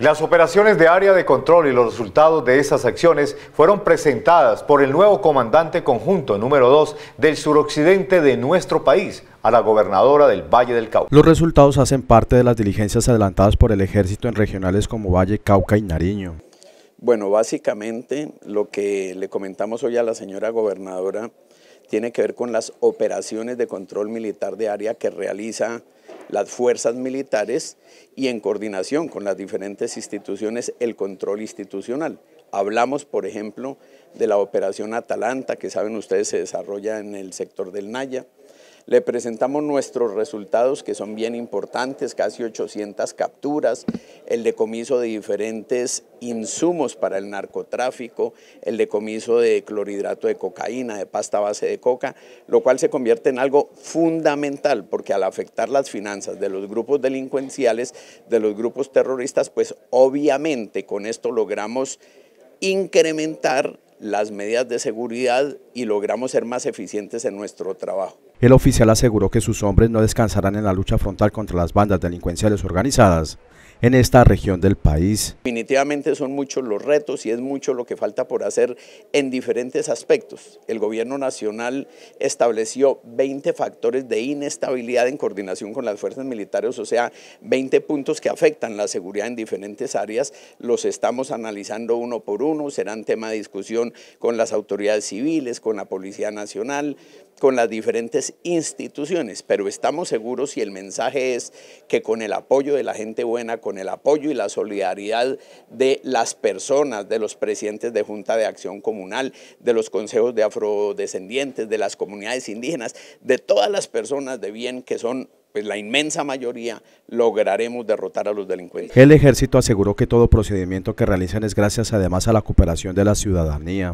Las operaciones de área de control y los resultados de esas acciones fueron presentadas por el nuevo comandante conjunto número 2 del suroccidente de nuestro país, a la gobernadora del Valle del Cauca. Los resultados hacen parte de las diligencias adelantadas por el ejército en regionales como Valle, Cauca y Nariño. Bueno, básicamente lo que le comentamos hoy a la señora gobernadora tiene que ver con las operaciones de control militar de área que realiza las fuerzas militares y en coordinación con las diferentes instituciones el control institucional. Hablamos, por ejemplo, de la operación Atalanta, que saben ustedes se desarrolla en el sector del Naya. Le presentamos nuestros resultados que son bien importantes, casi 800 capturas, el decomiso de diferentes insumos para el narcotráfico, el decomiso de clorhidrato de cocaína, de pasta base de coca, lo cual se convierte en algo fundamental porque al afectar las finanzas de los grupos delincuenciales, de los grupos terroristas, pues obviamente con esto logramos incrementar las medidas de seguridad y logramos ser más eficientes en nuestro trabajo. El oficial aseguró que sus hombres no descansarán en la lucha frontal contra las bandas delincuenciales organizadas en esta región del país. Definitivamente son muchos los retos y es mucho lo que falta por hacer en diferentes aspectos. El gobierno nacional estableció 20 factores de inestabilidad en coordinación con las fuerzas militares, o sea, 20 puntos que afectan la seguridad en diferentes áreas. Los estamos analizando uno por uno, serán tema de discusión con las autoridades civiles, con la Policía Nacional, con las diferentes instituciones, pero estamos seguros y el mensaje es que con el apoyo de la gente buena, con el apoyo y la solidaridad de las personas, de los presidentes de Junta de Acción Comunal, de los consejos de afrodescendientes, de las comunidades indígenas, de todas las personas de bien que son pues la inmensa mayoría lograremos derrotar a los delincuentes. El ejército aseguró que todo procedimiento que realizan es gracias además a la cooperación de la ciudadanía.